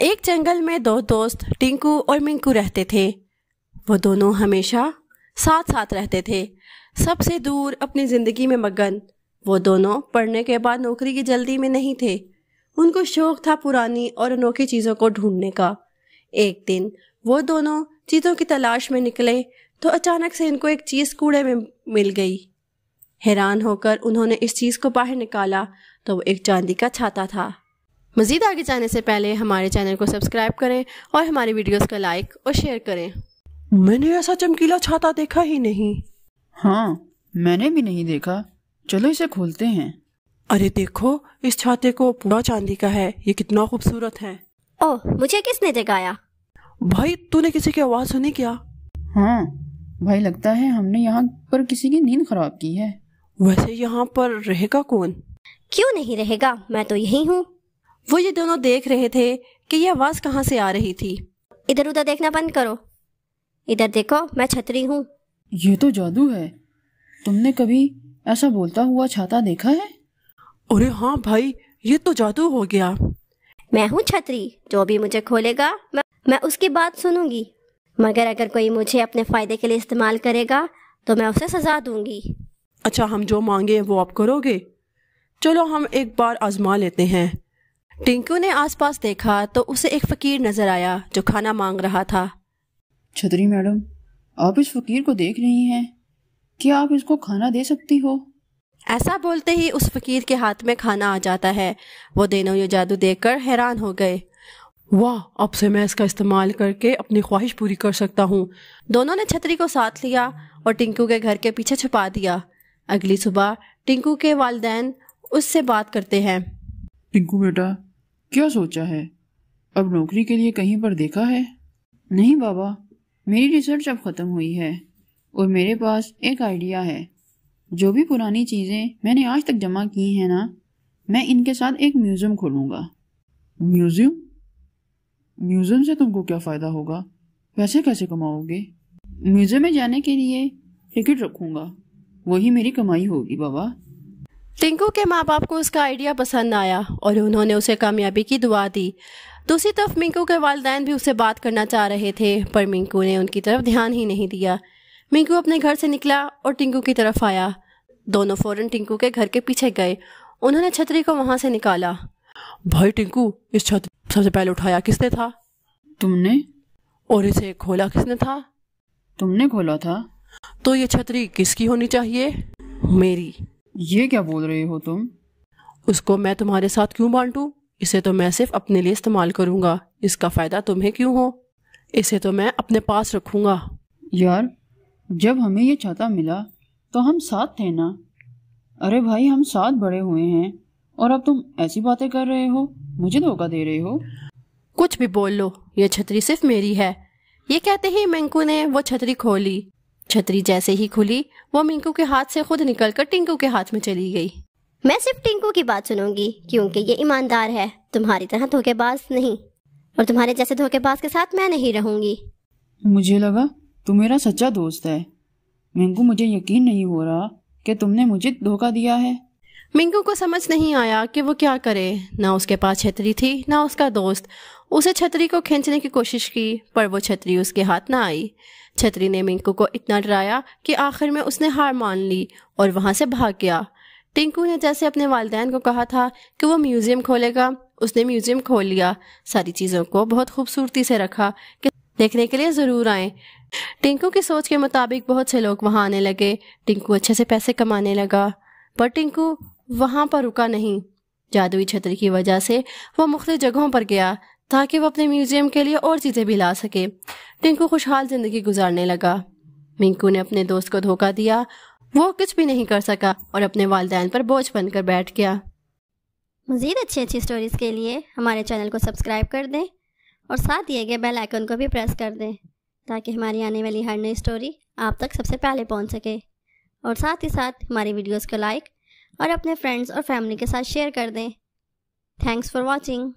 एक जंगल में दो दोस्त टिंकू और मिंकू रहते थे वो दोनों हमेशा साथ साथ रहते थे सबसे दूर अपनी ज़िंदगी में मगन वो दोनों पढ़ने के बाद नौकरी की जल्दी में नहीं थे उनको शौक था पुरानी और अनोखी चीज़ों को ढूंढने का एक दिन वो दोनों चीज़ों की तलाश में निकले तो अचानक से इनको एक चीज़ कूड़े में मिल गई हैरान होकर उन्होंने इस चीज़ को बाहर निकाला तो वो एक चांदी का छाता था मज़ीद आगे जाने से पहले हमारे चैनल को सब्सक्राइब करें और हमारे वीडियोस का लाइक और शेयर करें मैंने ऐसा चमकीला छाता देखा ही नहीं हाँ मैंने भी नहीं देखा चलो इसे खोलते हैं अरे देखो इस छाते को पूरा चांदी का है ये कितना खूबसूरत है ओ, मुझे किसने जगाया भाई तूने किसी की आवाज़ सुनी क्या हाँ भाई लगता है हमने यहाँ पर किसी की नींद खराब की है वैसे यहाँ पर रहेगा कौन क्यों नहीं रहेगा मैं तो यही हूँ वो ये दोनों देख रहे थे कि ये आवाज़ कहाँ से आ रही थी इधर उधर देखना बंद करो इधर देखो मैं छतरी हूँ ये तो जादू है तुमने कभी ऐसा बोलता हुआ छाता देखा है अरे हाँ भाई ये तो जादू हो गया मैं हूँ छतरी जो भी मुझे खोलेगा मैं, मैं उसकी बात सुनूंगी मगर अगर कोई मुझे अपने फायदे के लिए इस्तेमाल करेगा तो मैं उसे सजा दूंगी अच्छा हम जो मांगे वो आप करोगे चलो हम एक बार आजमा लेते हैं टिंकू ने आसपास देखा तो उसे एक फकीर नजर आया जो खाना मांग रहा था छतरी मैडम आप इस फकीर को देख रही हैं क्या आप इसको खाना दे सकती हो ऐसा बोलते ही उस फकीर के हाथ में खाना आ जाता है वो दोनों ये जादू देखकर हैरान हो गए वाह अब से मैं इसका इस्तेमाल करके अपनी ख्वाहिश पूरी कर सकता हूँ दोनों ने छतरी को साथ लिया और टिंकू के घर के पीछे छुपा दिया अगली सुबह टिंकू के वालदेन उससे बात करते हैं टिंकू बेटा क्या सोचा है अब नौकरी के लिए कहीं पर देखा है नहीं बाबा मेरी रिसर्च अब ख़त्म हुई है और मेरे पास एक आइडिया है जो भी पुरानी चीज़ें मैंने आज तक जमा की हैं ना मैं इनके साथ एक म्यूज़ियम खोलूँगा म्यूज़ियम म्यूज़ियम से तुमको क्या फ़ायदा होगा पैसे कैसे कमाओगे म्यूज़ियम में जाने के लिए टिकट रखूँगा वही मेरी कमाई होगी बाबा टिंकू के माँ बाप को उसका आइडिया पसंद आया और उन्होंने उसे कामयाबी की दुआ दी दूसरी तरफ मिंकू के वालदेन भी उसे बात करना चाह रहे थे पर मिंकू ने उनकी तरफ ध्यान ही नहीं दिया मिंकू अपने घर से निकला और टिंकू की तरफ आया दोनों फौरन टिंकू के घर के पीछे गए उन्होंने छतरी को वहां से निकाला भाई टिंकू इस छतरी सबसे पहले उठाया किसने था तुमने और इसे खोला किसने था तुमने खोला था तो ये छतरी किसकी होनी चाहिए मेरी ये क्या बोल रहे हो तुम उसको मैं तुम्हारे साथ क्यों बांटू इसे तो मैं सिर्फ अपने लिए इस्तेमाल करूंगा इसका फायदा तुम्हें क्यों हो इसे तो मैं अपने पास रखूंगा यार जब हमें ये छाता मिला तो हम साथ थे ना अरे भाई हम साथ बड़े हुए हैं और अब तुम ऐसी बातें कर रहे हो मुझे धोखा दे रहे हो कुछ भी बोल लो ये छतरी सिर्फ मेरी है ये कहते ही मैंकू ने वो छतरी खोली छतरी जैसे ही खुली वो मिंकू के हाथ से खुद निकलकर टिंकू के हाथ में चली गई मैं सिर्फ टिंकू की बात सुनूंगी क्योंकि ये ईमानदार है तुम्हारी तरह धोखेबाज नहीं और तुम्हारे जैसे धोखेबाज के साथ मैं नहीं रहूंगी मुझे लगा तू मेरा सच्चा दोस्त है मिंकू मुझे यकीन नहीं हो रहा कि तुमने मुझे धोखा दिया है मिंकू को समझ नहीं आया कि वो क्या करे ना उसके पास छतरी थी ना उसका दोस्त उसे छतरी को खींचने की कोशिश की पर वो छतरी उसके हाथ ना आई छतरी ने मिंकू को इतना डराया कि आखिर में उसने हार मान ली और वहां से भाग गया टिंकू ने जैसे अपने वालदेन को कहा था कि वो म्यूजियम खोलेगा उसने म्यूजियम खोल लिया सारी चीज़ों को बहुत खूबसूरती से रखा कि देखने के लिए ज़रूर आए टिंकू की सोच के मुताबिक बहुत से लोग वहाँ आने लगे टिंकू अच्छे से पैसे कमाने लगा पर टिंकू वहाँ पर रुका नहीं जादुई छतरी की वजह से वह मुख्त जगहों पर गया ताकि वो अपने म्यूजियम के लिए और चीज़ें भी ला सके टिंकू खुशहाल जिंदगी गुजारने लगा मिंकू ने अपने दोस्त को धोखा दिया वो कुछ भी नहीं कर सका और अपने वालदेन पर बोझ बनकर बैठ गया मज़ीद अच्छी अच्छी स्टोरीज़ के लिए हमारे चैनल को सब्सक्राइब कर दें और साथ दिए गए बेल आइकन को भी प्रेस कर दें ताकि हमारी आने वाली हर नई स्टोरी आप तक सबसे पहले पहुंच सके और साथ ही साथ हमारी वीडियोस को लाइक और अपने फ्रेंड्स और फैमिली के साथ शेयर कर दें थैंक्स फॉर वॉचिंग